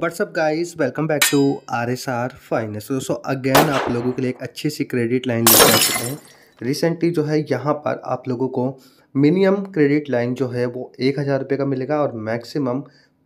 WhatsApp guys welcome back to R S R finance दोस्तों again आप लोगों के लिए एक अच्छी सी क्रेडिट लाइन ले जा चुके हैं रिसेंटली जो है यहाँ पर आप लोगों को मिनिमम क्रेडिट लाइन जो है वो एक हज़ार रुपये का मिलेगा और मैक्सिमम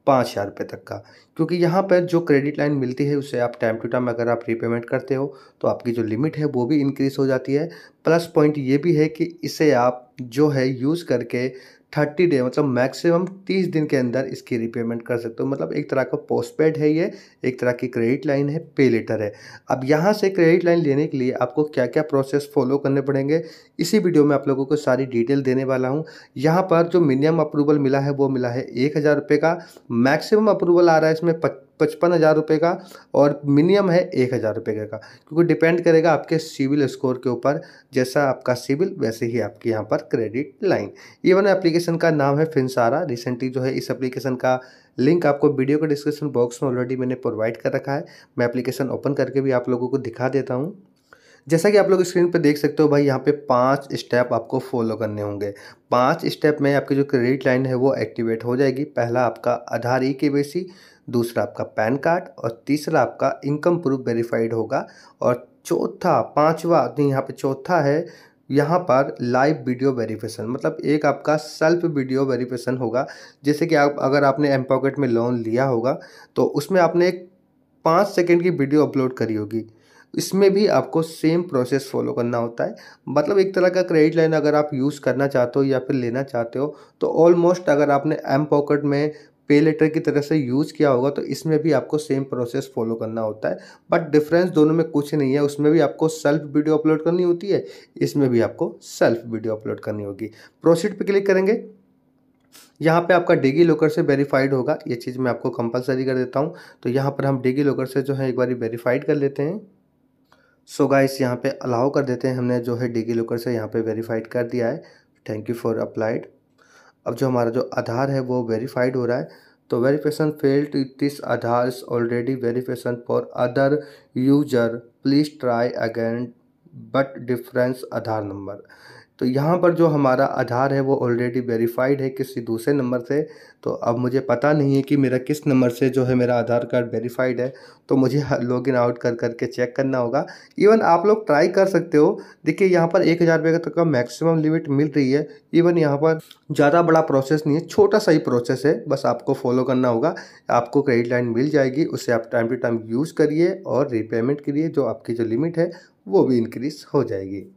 पाँच हज़ार रुपये तक का क्योंकि यहाँ पर जो क्रेडिट लाइन मिलती है उसे आप टाइम टू टाइम अगर आप रीपेमेंट करते हो तो आपकी जो लिमिट है वो भी इंक्रीज़ हो जाती है प्लस पॉइंट ये भी है कि इसे आप जो है यूज़ करके थर्टी डे मतलब मैक्सिमम तीस दिन के अंदर इसकी रिपेमेंट कर सकते हो मतलब एक तरह का पोस्टपेड है ये एक तरह की क्रेडिट लाइन है पे लेटर है अब यहाँ से क्रेडिट लाइन लेने के लिए आपको क्या क्या प्रोसेस फॉलो करने पड़ेंगे इसी वीडियो में आप लोगों को सारी डिटेल देने वाला हूँ यहाँ पर जो मिनिमम अप्रूवल मिला है वो मिला है एक हज़ार रुपये का मैक्सिमम अप्रूवल आ रहा है इसमें पचपन हज़ार रुपये का और मिनिमम है एक हज़ार रुपये का क्योंकि डिपेंड करेगा आपके सिविल स्कोर के ऊपर जैसा आपका सिविल वैसे ही आपकी यहाँ पर क्रेडिट लाइन ये मैंने एप्लीकेशन एप्लीकेशन का नाम है फिनसारा रिसेंटली जो है इस एप्लीकेशन का लिंक आपको वीडियो के डिस्क्रिप्शन बॉक्स में ऑलरेडी मैंने प्रोवाइड कर रखा है मैं एप्लीकेशन ओपन करके भी आप लोगों को दिखा देता हूँ जैसा कि आप लोग स्क्रीन पर देख सकते हो भाई यहाँ पे पांच स्टेप आपको फॉलो करने होंगे पांच स्टेप में आपकी जो क्रेडिट लाइन है वो एक्टिवेट हो जाएगी पहला आपका आधार ई e के दूसरा आपका पैन कार्ड और तीसरा आपका इनकम प्रूफ वेरीफाइड होगा और चौथा पांचवा नहीं यहाँ पे चौथा है यहाँ पर लाइव वीडियो वेरिफिकेशन मतलब एक आपका सेल्फ वीडियो वेरिफिकेशन होगा जैसे कि आप अगर आपने एम पॉकेट में लोन लिया होगा तो उसमें आपने एक पाँच सेकेंड की वीडियो अपलोड करी होगी इसमें भी आपको सेम प्रोसेस फॉलो करना होता है मतलब एक तरह का क्रेडिट लाइन अगर आप यूज़ करना चाहते हो या फिर लेना चाहते हो तो ऑलमोस्ट अगर आपने एम पॉकेट में पे लेटर की तरह से यूज़ किया होगा तो इसमें भी आपको सेम प्रोसेस फॉलो करना होता है बट डिफरेंस दोनों में कुछ नहीं है उसमें भी आपको सेल्फ वीडियो अपलोड करनी होती है इसमें भी आपको सेल्फ वीडियो अपलोड करनी होगी प्रोसीड पर क्लिक करेंगे यहाँ पे आपका डिगी लोकर से वेरीफाइड होगा ये चीज़ मैं आपको कंपलसरी कर देता हूँ तो यहाँ पर हम डिगी लोकर से जो है एक बार वेरीफाइड कर लेते हैं सो so गाइस यहाँ पे अलाउ कर देते हैं हमने जो है डिगी लोकर से यहाँ पे वेरीफाइड कर दिया है थैंक यू फॉर अप्लाइड अब जो हमारा जो आधार है वो वेरीफाइड हो रहा है तो verification failed this Aadhaar is already verification for other user please try again but difference Aadhaar number तो यहाँ पर जो हमारा आधार है वो ऑलरेडी वेरीफाइड है किसी दूसरे नंबर से तो अब मुझे पता नहीं है कि मेरा किस नंबर से जो है मेरा आधार कार्ड वेरीफाइड है तो मुझे लॉगिन आउट कर करके चेक करना होगा इवन आप लोग ट्राई कर सकते हो देखिए यहाँ पर एक हज़ार रुपये तक का मैक्सिमम तो लिमिट मिल रही है इवन यहाँ पर ज़्यादा बड़ा प्रोसेस नहीं है छोटा सा ही प्रोसेस है बस आपको फॉलो करना होगा आपको क्रेडिट लाइन मिल जाएगी उसे आप टाइम टू टाइम यूज़ करिए और रिपेमेंट करिए जो आपकी जो लिमिट है वो भी इंक्रीज़ हो जाएगी